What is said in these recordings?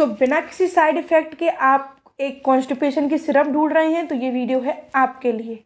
सो so, बिना किसी side effect के आप एक कॉन्स्टिपेशन की सिरप ढूंढ रहे हैं तो ये वीडियो है आपके लिए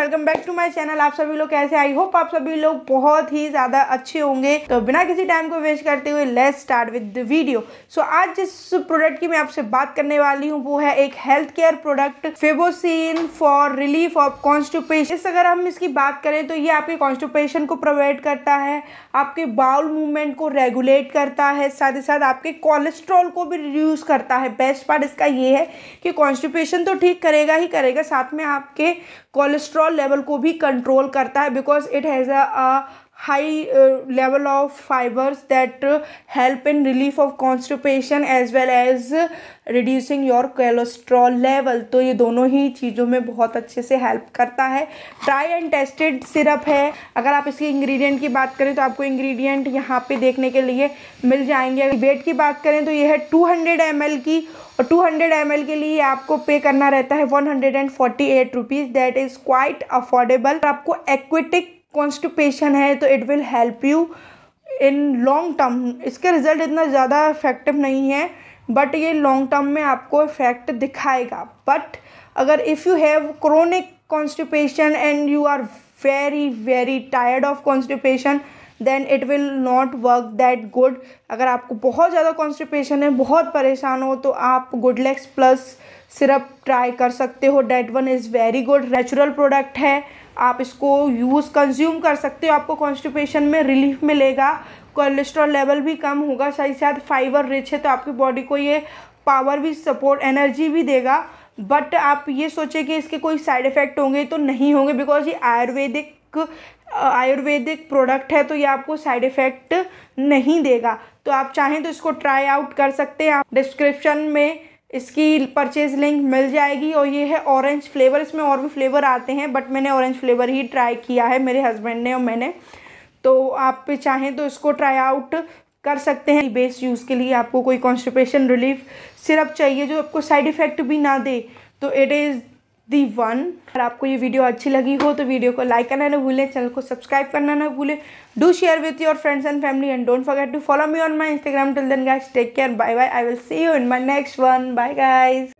welcome back to my channel आप सभी लोग कैसे आई होप आप सभी लोग बहुत ही ज़्यादा अच्छे होंगे तो बिना किसी टाइम को वेस्ट करते हुए let's start with the video so आज जिस प्रोडक्ट की मैं आपसे बात करने वाली हूँ वो है एक हेल्थ केयर प्रोडक्ट फेबोसिन फॉर रिलीफ ऑफ कॉन्स्टिपेशन इस अगर हम इसकी बात करें तो ये आपके कॉन्स्टिपेशन को प्रोवाइड करता है आपके बाउल मूवमेंट को रेगुलेट करता है साथ ही साथ आपके कोलेस्ट्रॉल को भी रिड्यूस करता है बेस्ट पार्ट इसका ये है कि कॉन्स्टिपेशन तो ठीक करेगा ही करेगा साथ में आपके कोलेस्ट्रॉल कोलेस्ट्रॉल लेवल को भी कंट्रोल करता है because it has a high uh, level of fibers that uh, help in relief of constipation as well as reducing your cholesterol level तो ये दोनों ही चीज़ों में बहुत अच्छे से help करता है try and tested सिरप है अगर आप इसके ingredient की बात करें तो आपको ingredient यहाँ पे देखने के लिए मिल जाएंगे वेट की बात करें तो ये है 200 ml की और 200 ml के लिए आपको पे करना रहता है 148 hundred and forty eight rupees that is quite affordable आपको एक्वेटिक कॉन्स्टिपेशन है तो it will help you in long term इसके रिज़ल्ट इतना ज़्यादा इफेक्टिव नहीं है बट ये लॉन्ग टर्म में आपको इफेक्ट दिखाएगा बट अगर if you have chronic constipation and you are very very tired of constipation then it will not work that good अगर आपको बहुत ज़्यादा कॉन्स्टिपेशन है बहुत परेशान हो तो आप गुडलेक्स प्लस सिरप ट्राई कर सकते हो that one is very good natural product है आप इसको यूज़ कंज्यूम कर सकते हो आपको कॉन्स्टिपेशन में रिलीफ मिलेगा कोलेस्ट्रॉल लेवल भी कम होगा साथ ही साथ फाइबर रिच है तो आपकी बॉडी को ये पावर भी सपोर्ट एनर्जी भी देगा बट आप ये सोचें कि इसके कोई साइड इफ़ेक्ट होंगे तो नहीं होंगे बिकॉज ये आयुर्वेदिक आयुर्वेदिक प्रोडक्ट है तो ये आपको साइड इफ़ेक्ट नहीं देगा तो आप चाहें तो इसको ट्राई आउट कर सकते हैं आप डिस्क्रिप्शन में इसकी परचेज लिंक मिल जाएगी और ये है ऑरेंज फ्लेवर इसमें और भी फ्लेवर आते हैं बट मैंने ऑरेंज फ्लेवर ही ट्राई किया है मेरे हस्बैंड ने और मैंने तो आप चाहें तो इसको ट्राई आउट कर सकते हैं बेस यूज़ के लिए आपको कोई कॉन्स्टिपेशन रिलीफ सिरप चाहिए जो आपको साइड इफ़ेक्ट भी ना दे तो इट इज़ दी वन अगर आपको ये वीडियो अच्छी लगी हो तो वीडियो को लाइक करना ना भूलें चैनल को सब्सक्राइब करना ना भूलें do share with your friends and family and don't forget to follow me on my Instagram till then guys take care bye bye I will see you in my next one bye guys